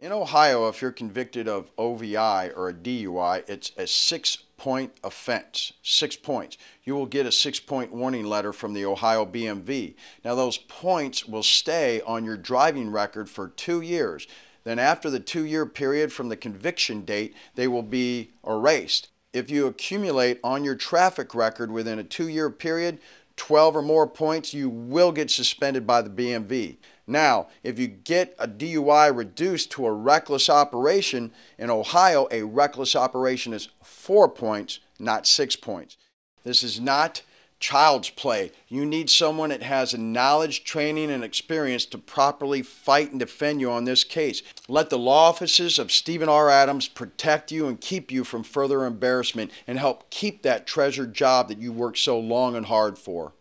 In Ohio, if you're convicted of OVI or a DUI, it's a six point offense. Six points. You will get a six point warning letter from the Ohio BMV. Now, those points will stay on your driving record for two years. Then, after the two year period from the conviction date, they will be erased. If you accumulate on your traffic record within a two year period 12 or more points, you will get suspended by the BMV. Now, if you get a DUI reduced to a reckless operation, in Ohio, a reckless operation is four points, not six points. This is not child's play. You need someone that has knowledge, training, and experience to properly fight and defend you on this case. Let the law offices of Stephen R. Adams protect you and keep you from further embarrassment and help keep that treasured job that you worked so long and hard for.